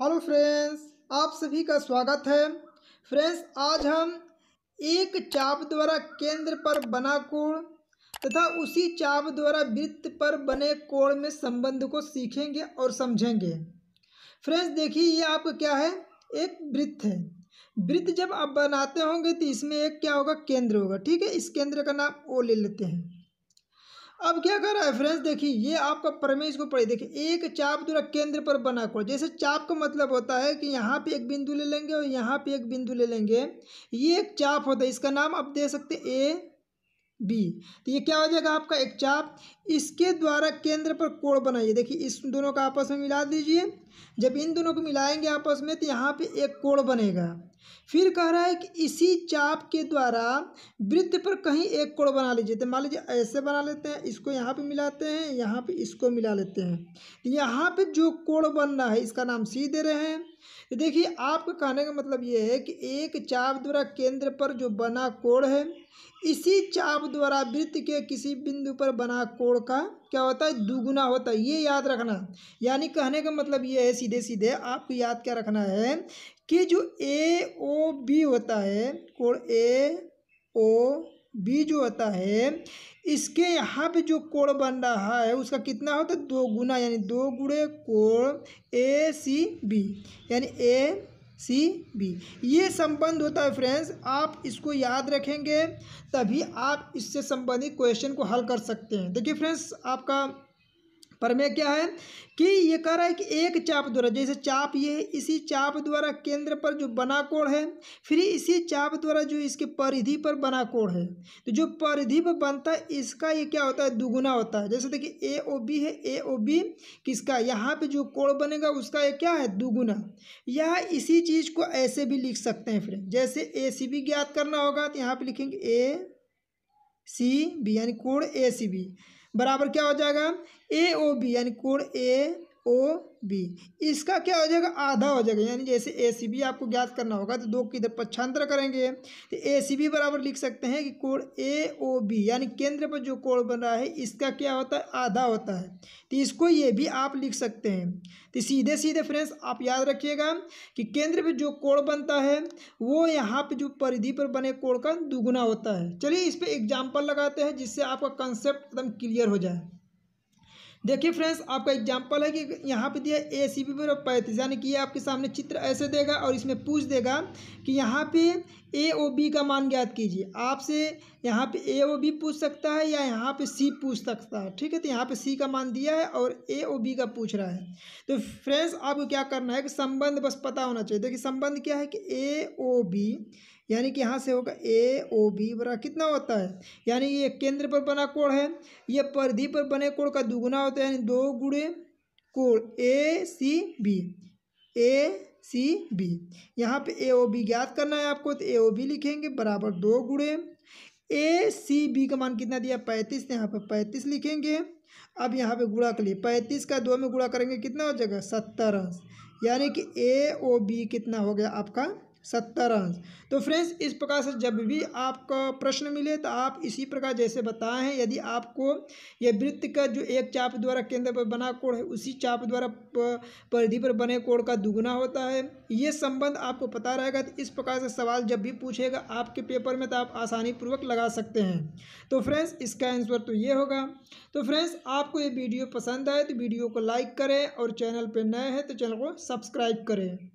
hello friends आप सभी का स्वागत है फ्रेंड्स आज हम एक चाप द्वारा केंद्र पर बना कोण तथा उसी चाप द्वारा वृत्त पर बने कोण में संबंध को सीखेंगे और समझेंगे फ्रेंड्स देखिए ये आपका क्या है एक वृत्त है वृत्त जब आप बनाते होंगे तो इसमें एक क्या होगा केंद्र होगा ठीक है इस केंद्र का नाम ओ ले लेते हैं अब क्या कर रहा है फ्रेंड्स देखिए ये आपका परमेश को पढ़े देखिए एक चाप द्वारा केंद्र पर बना कोण जैसे चाप का मतलब होता है कि यहाँ पे एक बिंदु ले लेंगे और यहाँ पे एक बिंदु ले लेंगे ये एक चाप होता है इसका नाम आप दे सकते ए बी तो ये क्या हो जाएगा आपका एक चाप इसके द्वारा केंद्र पर कोण बनाइए देखिए इस दोनों का आपस में मिला दीजिए जब इन दोनों को मिलाएंगे आपस में तो यहाँ पे एक कोण बनेगा फिर कह रहा है कि इसी चाप के द्वारा वृत्त पर कहीं एक कोण बना लीजिए तो मान लीजिए ऐसे बना लेते हैं इसको यहाँ पे मिलाते हैं यहाँ पे इसको मिला लेते हैं तो यहाँ पे जो कोण बन रहा है इसका नाम सी दे रहे हैं तो देखिए आपका कहने का मतलब ये है कि एक चाप द्वारा केंद्र पर जो बना कोण है इसी चाप द्वारा वृत्त के किसी बिंदु पर बना कोण का क्या होता है दुगुना होता है ये याद रखना यानी कहने का मतलब ये है सीधे सीधे आपको याद क्या रखना है कि जो ए ओ बी होता है कोण ए ओ बी जो होता है इसके यहाँ पे जो कोण बन रहा है उसका कितना होता है दो गुना यानी दो गुड़े कोण ए सी बी यानी ए सी बी ये संबंध होता है फ्रेंड्स आप इसको याद रखेंगे तभी आप इससे संबंधित क्वेश्चन को हल कर सकते हैं देखिए फ्रेंड्स आपका पर में क्या है कि ये कह रहा है कि एक चाप द्वारा जैसे चाप ये इसी चाप द्वारा केंद्र पर जो बना कोण है फिर इसी चाप द्वारा जो इसके परिधि पर बना कोण है तो जो परिधि पर बनता है इसका ये क्या होता है दुगुना होता है जैसे देखिए ए ओ बी है ए ओ बी किसका यहाँ पे जो कोण बनेगा उसका ये क्या है दुगुना यह इसी चीज़ को ऐसे भी लिख सकते हैं फिर जैसे ए सी बी ज्ञात करना होगा तो यहाँ पर लिखेंगे ए सी बी यानी कोण ए सी बी बराबर क्या हो जाएगा ए ओ बी यानी कोण ए ओ बी इसका क्या हो जाएगा आधा हो जाएगा यानी जैसे ए सी बी आपको ज्ञात करना होगा तो दो किधर पक्षांतर करेंगे तो ए सी बी बराबर लिख सकते हैं कि कोण ए ओ बी यानी केंद्र पर जो कोण बन रहा है इसका क्या होता है आधा होता है तो इसको ये भी आप लिख सकते हैं तो सीधे सीधे फ्रेंड्स आप याद रखिएगा कि केंद्र पर जो कोण बनता है वो यहाँ पर जो परिधि पर बने कोण का दुगुना होता है चलिए इस पर एग्जाम्पल लगाते हैं जिससे आपका कंसेप्ट एकदम क्लियर हो जाए देखिए फ्रेंड्स आपका एग्जाम्पल है कि यहाँ पे दिया ए सी बी बराबर पैंतीस यानी कि ये आपके सामने चित्र ऐसे देगा और इसमें पूछ देगा कि यहाँ पे ए ओ बी का मान ज्ञात कीजिए आपसे यहाँ पे ए ओ बी पूछ सकता है या यहाँ पे सी पूछ सकता है ठीक है तो यहाँ पे सी का मान दिया है और ए ओ बी का पूछ रहा है तो फ्रेंड्स आपको क्या करना है कि संबंध बस पता होना चाहिए देखिए संबंध क्या है कि ए ओ बी यानी कि यहाँ से होगा ए ओ बी बरा कितना होता है यानी ये केंद्र पर बना कोण है ये परिधि पर बने कोण का दुगुना होता है यानी दो गुड़े कोण ए सी बी ए सी बी यहाँ पे ए ओ बी ज्ञात करना है आपको तो ए ओ बी लिखेंगे बराबर दो गुड़े ए सी बी का मान कितना दिया पैंतीस यहाँ पर पैंतीस लिखेंगे अब यहाँ पे गुड़ा के लिए पैंतीस का दो में गुड़ा करेंगे कितना हो जाएगा सत्तर यानी कि ए ओ बी कितना हो गया आपका सत्तर अंश तो फ्रेंड्स इस प्रकार से जब भी आपका प्रश्न मिले तो आप इसी प्रकार जैसे बताए हैं यदि आपको यह वृत्त का जो एक चाप द्वारा केंद्र पर बना कोण है उसी चाप द्वारा परिधि पर बने कोण का दुगुना होता है ये संबंध आपको पता रहेगा तो इस प्रकार से सवाल जब भी पूछेगा आपके पेपर में तो आप आसानी पूर्वक लगा सकते हैं तो फ्रेंड्स इसका आंसर तो ये होगा तो फ्रेंड्स आपको ये वीडियो पसंद आए तो वीडियो को लाइक करें और चैनल पर नए हैं तो चैनल को सब्सक्राइब करें